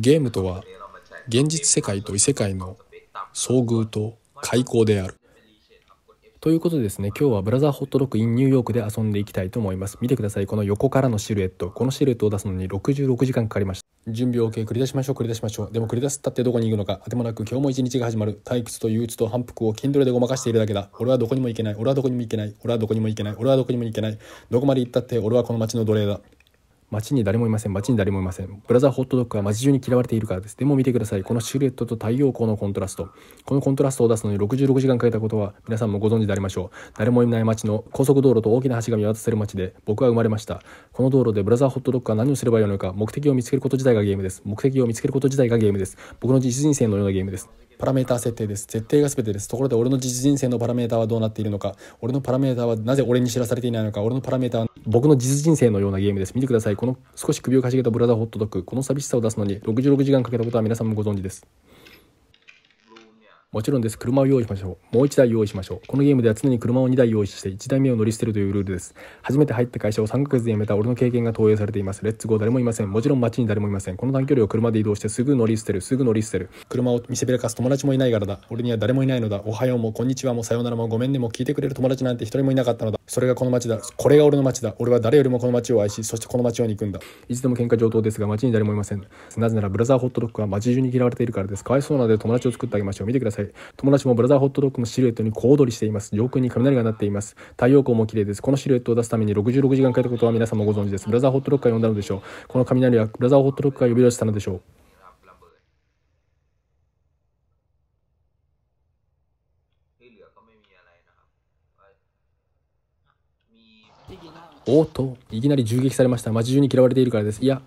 ゲームとは現実世界と異世界の遭遇と開口であるということでですね今日はブラザーホットドッグインニューヨークで遊んでいきたいと思います見てくださいこの横からのシルエットこのシルエットを出すのに66時間かかりました準備 OK 繰り出しましょう繰り出しましょうでも繰り出すったってどこに行くのかあてもなく今日も一日が始まる退屈と憂鬱と反復を筋トレでごまかしているだけだ俺はどこにも行けない俺はどこにも行けない俺はどこにも行けない俺はどこにも行けないどこまで行ったって俺はこの街の奴隷だ街に誰もいません街に誰もいませんブラザーホットドッグは街中に嫌われているからですでも見てくださいこのシルエットと太陽光のコントラストこのコントラストを出すのに66時間かけたことは皆さんもご存知でありましょう誰もいない街の高速道路と大きな橋が見渡せる街で僕は生まれましたこの道路でブラザーホットドッグは何をすればよいのか目的を見つけること自体がゲームです目的を見つけること自体がゲームです僕の実人生のようなゲームですパラメータ設定です設定が全てですところで俺の実人生のパラメーターはどうなっているのか俺のパラメーターはなぜ俺に知らされていないのか俺のパラメータは僕の実人生のようなゲームです見てくださいこの少し首をかしげたブラザーホットドッグこの寂しさを出すのに66時間かけたことは皆さんもご存知ですもちろんです。車を用意しましょう。もう1台用意しましょう。このゲームでは常に車を2台用意して1台目を乗り捨てるというルールです。初めて入った会社を3ヶ月で辞めた俺の経験が投影されています。レッツゴー誰もいません。もちろん街に誰もいません。この短距離を車で移動してすぐ乗り捨てる。すぐ乗り捨てる。車を見せびらかす友達もいないからだ。俺には誰もいないのだ。おはようもこんにちはもさようならもごめんねも聞いてくれる友達なんて一人もいなかったのだ。それがこの街だ。これが俺の街だ。俺は誰よりもこの街を愛し、そしてこの街を憎んだ。いつでも喧嘩上等ですが街に誰もいません。なぜならブラザーホットドッグは街中に嫌われているからです。かわいそうなので友達を作ってあげましょう。見てください。さい。友達もブラザーホットドッグのシルエットに小躍りしています。上空に雷が鳴っています。太陽光も綺麗です。このシルエットを出すために66時間かけたことは皆さんもご存知です。ブラザーホットドッグが呼んだのでしょう。この雷はブラザーホットドッグが呼び出したのでしょう。おっと、いきなり銃撃されました。街中に嫌われているからです。いや、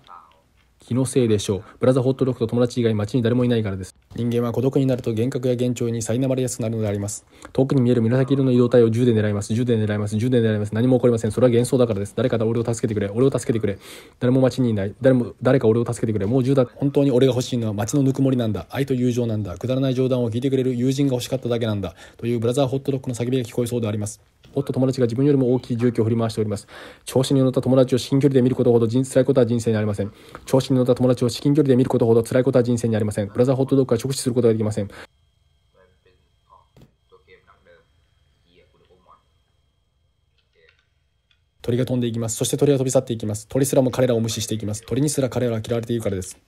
気のせいでしょうブラザーホットドッグと友達以外街に誰もいないからです人間は孤独になると幻覚や幻聴に苛まれやすくなるのであります遠くに見える紫色の移動体を銃で狙います銃で狙います銃で狙います何も起こりませんそれは幻想だからです誰か俺を助けてくれ俺を助けてくれ誰も街にいない誰も誰か俺を助けてくれもう銃だ本当に俺が欲しいのは街のぬくもりなんだ愛と友情なんだくだらない冗談を聞いてくれる友人が欲しかっただけなんだというブラザーホットドッグの叫びが聞こえそうでありますおっと友達が自分よりも大きい重機を振り回しております調子に乗った友達を至近距離で見ることほど辛いことは人生にありません調子に乗った友達を至近距離で見ることほど辛いことは人生にありませんブラザーホットドッグは直視することができません鳥が飛んでいきますそして鳥は飛び去っていきます鳥すらも彼らを無視していきます鳥にすら彼らは嫌われているからです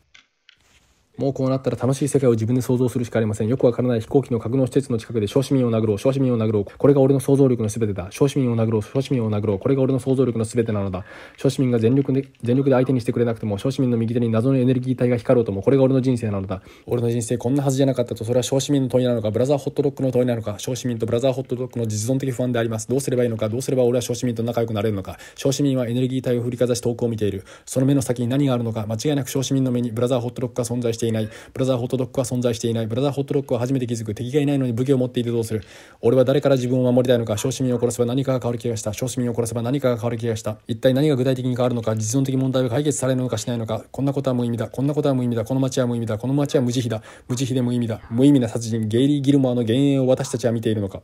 もうこうなったら楽しい世界を自分で想像するしかありません。よくわからない飛行機の格納施設の近くで小市民を殴ろう、小市民を殴ろう。これが俺の想像力の全てだ。小市民を殴ろう、小市民を殴ろう。これが俺の想像力の全てなのだ。小市民が全力で、全力で相手にしてくれなくても、小市民の右手に謎のエネルギー体が光ろうとも、これが俺の人生なのだ。俺の人生こんなはずじゃなかったと、それは小市民の問いなのか、ブラザーホットドッグの問いなのか、小市民とブラザーホットドッグの実存的不安であります。どうすればいいのか、どうすれば俺は小市民と仲良くなれるのか。小市民はエネルギー体を振りかざし遠くを見ている。その目の先に何があるのか、間違いなく小市民の目にブラザーホットドッグが存在してしていないブラザーホットドッグは存在していないブラザーホットドッグは初めて気づく敵がいないのに武器を持っていてどうする俺は誰から自分を守りたいのか小市民を殺せば何かが変わる気がした小市民を殺せば何かが変わる気がした一体何が具体的に変わるのか実存的問題は解決されるのかしないのかこんなことは無意味だこんなことは無意味だこの街は無意味だこの街は無慈悲だ無慈悲で無意味だ無意味な殺人ゲイリー・ギルモアの幻影を私たちは見ているのか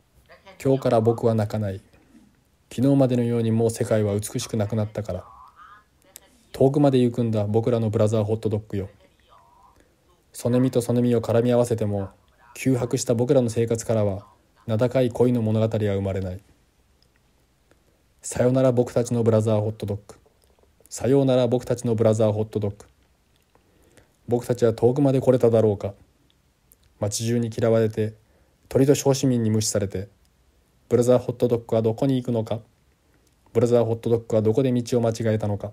今日から僕は泣かない昨日までのようにもう世界は美しくなくなったから遠くまで行くんだ僕らのブラザーホットドッグよその身とその身を絡み合わせても窮迫した僕らの生活からは名高い恋の物語は生まれないさよなら僕たちのブラザーホットドッグさようなら僕たちのブラザーホットドッグ僕たちは遠くまで来れただろうか街中に嫌われて鳥と小市民に無視されてブラザーホットドッグはどこに行くのかブラザーホットドッグはどこで道を間違えたのか